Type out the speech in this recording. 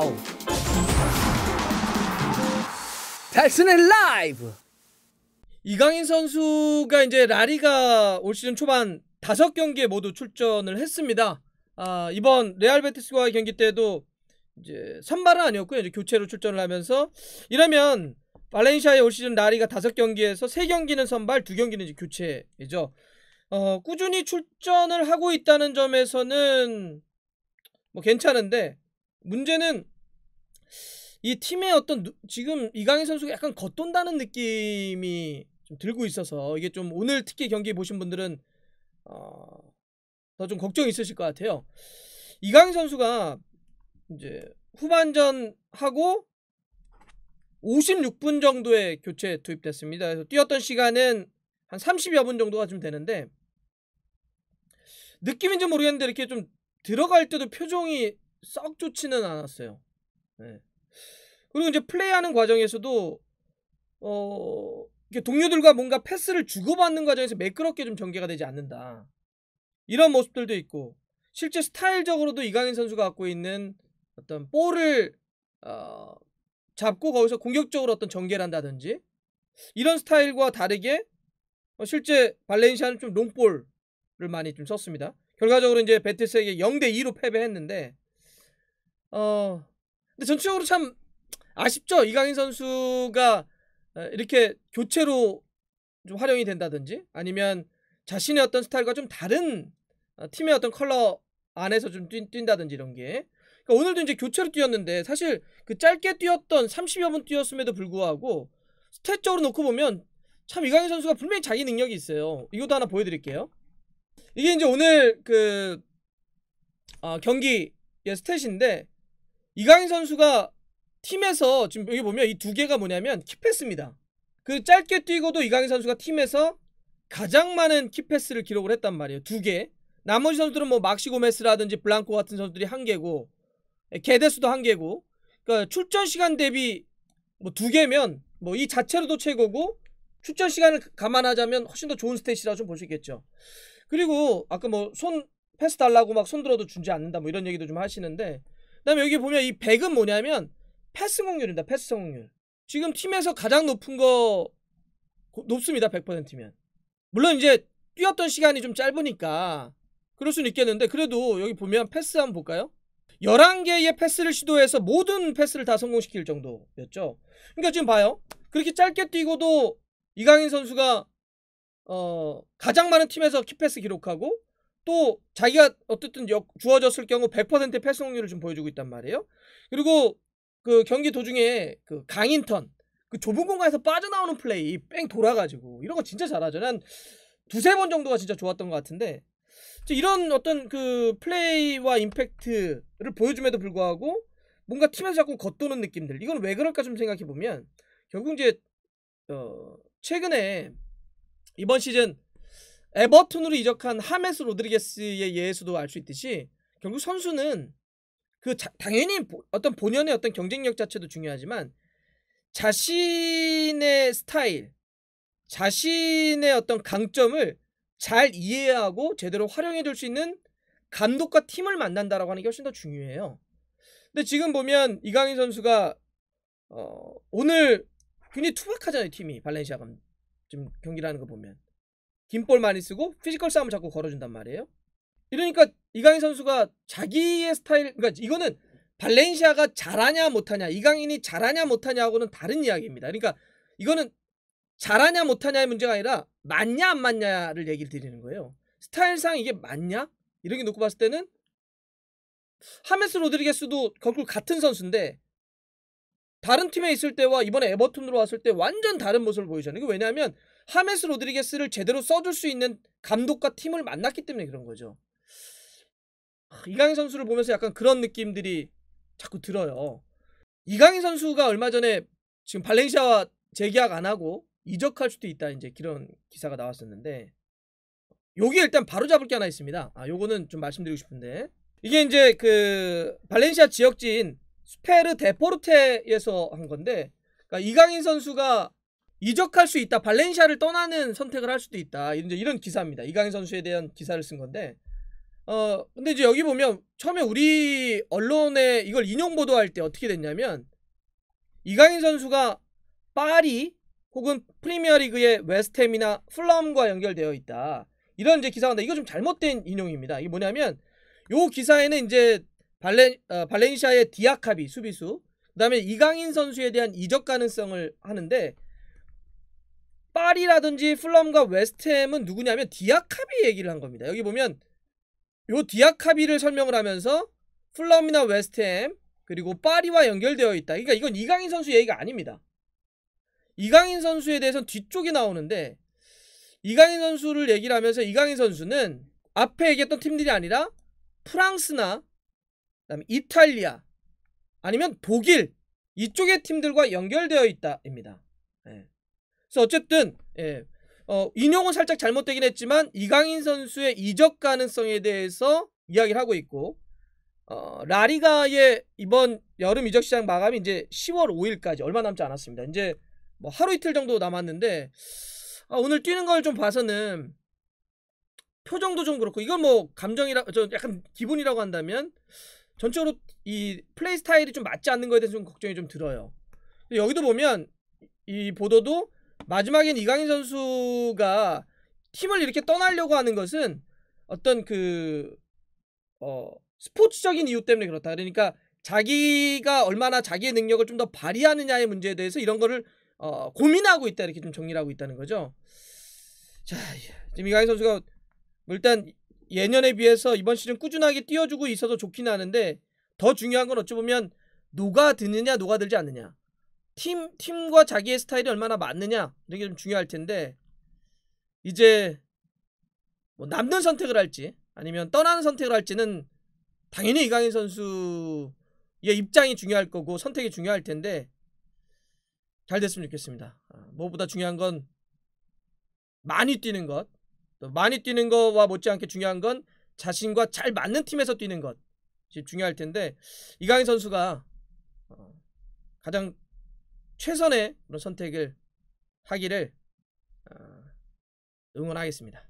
와우! 달슨의 라이브! 이강인 선수가 이제 라리가 올 시즌 초반 다섯 경기에 모두 출전을 했습니다. 아, 이번 레알 베티스와의 경기 때도 이제 선발은 아니었고요. 이제 교체로 출전을 하면서 이러면 발렌시아에올 시즌 라리가 다섯 경기에서 세 경기는 선발, 두 경기는 이제 교체이죠. 어, 꾸준히 출전을 하고 있다는 점에서는 뭐 괜찮은데 문제는 이 팀의 어떤 누, 지금 이강인 선수가 약간 겉돈다는 느낌이 좀 들고 있어서 이게 좀 오늘 특히 경기 보신 분들은 어, 더좀 걱정이 있으실 것 같아요. 이강인 선수가 이제 후반전 하고 56분 정도에 교체 투입됐습니다. 그래서 뛰었던 시간은 한 30여 분 정도가 좀 되는데 느낌인지 모르겠는데 이렇게 좀 들어갈 때도 표정이 썩 좋지는 않았어요. 예. 그리고 이제 플레이하는 과정에서도 어 동료들과 뭔가 패스를 주고받는 과정에서 매끄럽게 좀 전개가 되지 않는다. 이런 모습들도 있고 실제 스타일적으로도 이강인 선수가 갖고 있는 어떤 볼을 어, 잡고 거기서 공격적으로 어떤 전개를 한다든지 이런 스타일과 다르게 어, 실제 발렌시아는 좀 롱볼을 많이 좀 썼습니다. 결과적으로 이제 베티스에게 0대 2로 패배했는데 어 근데 전체적으로 참 아쉽죠. 이강인 선수가 이렇게 교체로 좀 활용이 된다든지 아니면 자신의 어떤 스타일과 좀 다른 어, 팀의 어떤 컬러 안에서 좀 뛴, 다든지 이런 게 그러니까 오늘도 이제 교체로 뛰었는데 사실 그 짧게 뛰었던 30여 분 뛰었음에도 불구하고 스탯적으로 놓고 보면 참 이강인 선수가 분명히 자기 능력이 있어요. 이것도 하나 보여드릴게요. 이게 이제 오늘 그 어, 경기의 스탯인데 이강인 선수가 팀에서 지금 여기 보면 이 두 개가 뭐냐면 키패스입니다. 그 짧게 뛰고도 이강인 선수가 팀에서 가장 많은 키패스를 기록을 했단 말이에요. 두 개. 나머지 선수들은 뭐 막시 고메스라든지 블랑코 같은 선수들이 한 개고 예, 게대수도한 개고 그러니까 출전 시간 대비 뭐 두 개면 뭐 이 자체로도 최고고 출전 시간을 감안하자면 훨씬 더 좋은 스탯이라 좀볼 수 있겠죠. 그리고 아까 뭐 손 패스 달라고 막 손 들어도 준지 않는다 뭐 이런 얘기도 좀 하시는데 그다음에 여기 보면 이 100은 뭐냐면 패스 성공률입니다. 패스 성공률. 지금 팀에서 가장 높은 거 높습니다. 100%면. 물론 이제 뛰었던 시간이 좀 짧으니까 그럴 수는 있겠는데 그래도 여기 보면 패스 한번 볼까요? 11개의 패스를 시도해서 모든 패스를 다 성공시킬 정도였죠. 그러니까 지금 봐요. 그렇게 짧게 뛰고도 이강인 선수가 어, 가장 많은 팀에서 키패스 기록하고 또 자기가 어쨌든 주어졌을 경우 100% 패스 확률을 좀 보여주고 있단 말이에요. 그리고 그 경기 도중에 그 강인턴 그 좁은 공간에서 빠져나오는 플레이 뺑 돌아가지고 이런 거 진짜 잘하죠. 난 두세 번 정도가 진짜 좋았던 것 같은데 이런 어떤 그 플레이와 임팩트를 보여줌에도 불구하고 뭔가 팀에서 자꾸 겉도는 느낌들 이건 왜 그럴까 좀 생각해 보면 결국 이제 어 최근에 이번 시즌 에버튼으로 이적한 하메스 로드리게스의 예에서도 알 수 있듯이 결국 선수는 그 자, 당연히 어떤 본연의 어떤 경쟁력 자체도 중요하지만 자신의 스타일, 자신의 어떤 강점을 잘 이해하고 제대로 활용해 줄 수 있는 감독과 팀을 만난다라고 하는 게 훨씬 더 중요해요. 근데 지금 보면 이강인 선수가 어, 오늘 굉장히 투박하잖아요 팀이 발렌시아가 지금 경기를 하는 거 보면 김볼 많이 쓰고 피지컬 싸움을 자꾸 걸어준단 말이에요. 이러니까 이강인 선수가 자기의 스타일, 그러니까 이거는 발렌시아가 잘하냐 못하냐, 이강인이 잘하냐 못하냐하고는 다른 이야기입니다. 그러니까 이거는 잘하냐 못하냐의 문제가 아니라 맞냐 안 맞냐를 얘기를 드리는 거예요. 스타일상 이게 맞냐? 이런 게 놓고 봤을 때는 하메스 로드리게스도 결국 같은 선수인데 다른 팀에 있을 때와 이번에 에버튼으로 왔을 때 완전 다른 모습을 보이잖아요. 왜냐하면 하메스 로드리게스를 제대로 써줄 수 있는 감독과 팀을 만났기 때문에 그런 거죠. 아, 이강인 선수를 보면서 약간 그런 느낌들이 자꾸 들어요. 이강인 선수가 얼마 전에 지금 발렌시아와 재계약 안 하고 이적할 수도 있다 이제 그런 기사가 나왔었는데 여기 일단 바로 잡을 게 하나 있습니다. 아 요거는 좀 말씀드리고 싶은데 이게 이제 그 발렌시아 지역지인 스페르 데포르테에서 한 건데 그러니까 이강인 선수가 이적할 수 있다. 발렌시아를 떠나는 선택을 할 수도 있다. 이런, 이런 기사입니다. 이강인 선수에 대한 기사를 쓴 건데. 어, 근데 이제 여기 보면 처음에 우리 언론에 이걸 인용 보도할 때 어떻게 됐냐면 이강인 선수가 파리 혹은 프리미어리그의 웨스템이나 플럼과 연결되어 있다. 이런 이제 기사가 나 이거 좀 잘못된 인용입니다. 이게 뭐냐면 요 기사에는 이제 발렌 어, 발렌시아의 디아카비 수비수 그다음에 이강인 선수에 대한 이적 가능성을 하는데 파리라든지 플럼과 웨스트햄은 누구냐면 디아카비 얘기를 한 겁니다. 여기 보면 요 디아카비를 설명을 하면서 플럼이나 웨스트햄 그리고 파리와 연결되어 있다. 그러니까 이건 이강인 선수 얘기가 아닙니다. 이강인 선수에 대해서는 뒤쪽에 나오는데 이강인 선수를 얘기를 하면서 이강인 선수는 앞에 얘기했던 팀들이 아니라 프랑스나 그다음에 이탈리아 아니면 독일 이쪽의 팀들과 연결되어 있다입니다. 네. 그래서 어쨌든 예. 어, 인용은 살짝 잘못되긴 했지만 이강인 선수의 이적 가능성에 대해서 이야기를 하고 있고 어, 라리가의 이번 여름 이적 시장 마감이 이제 10월 5일까지 얼마 남지 않았습니다. 이제 뭐 하루 이틀 정도 남았는데 아, 오늘 뛰는 걸 좀 봐서는 표정도 좀 그렇고 이건 뭐 감정이라 저 약간 기분이라고 한다면 전적으로 이 플레이 스타일이 좀 맞지 않는 거에 대해서 좀 걱정이 좀 들어요. 여기도 보면 이 보도도 마지막엔 이강인 선수가 팀을 이렇게 떠나려고 하는 것은 어떤 그, 어, 스포츠적인 이유 때문에 그렇다. 그러니까 자기가 얼마나 자기의 능력을 좀 더 발휘하느냐의 문제에 대해서 이런 거를 어, 고민하고 있다. 이렇게 좀 정리를 하고 있다는 거죠. 자, 예. 지금 이강인 선수가 뭐 일단 예년에 비해서 이번 시즌 꾸준하게 뛰어주고 있어서 좋긴 하는데 더 중요한 건 어찌 보면 녹아드느냐, 녹아들지 않느냐. 팀 팀과 자기의 스타일이 얼마나 맞느냐 이게 좀 중요할 텐데 이제 뭐 남는 선택을 할지 아니면 떠나는 선택을 할지는 당연히 이강인 선수의 입장이 중요할 거고 선택이 중요할 텐데 잘 됐으면 좋겠습니다. 아, 무엇보다 중요한 건 많이 뛰는 것, 많이 뛰는 것과 못지않게 중요한 건 자신과 잘 맞는 팀에서 뛰는 것 중요할 텐데 이강인 선수가 어, 가장 최선의 선택을 하기를 어, 응원하겠습니다.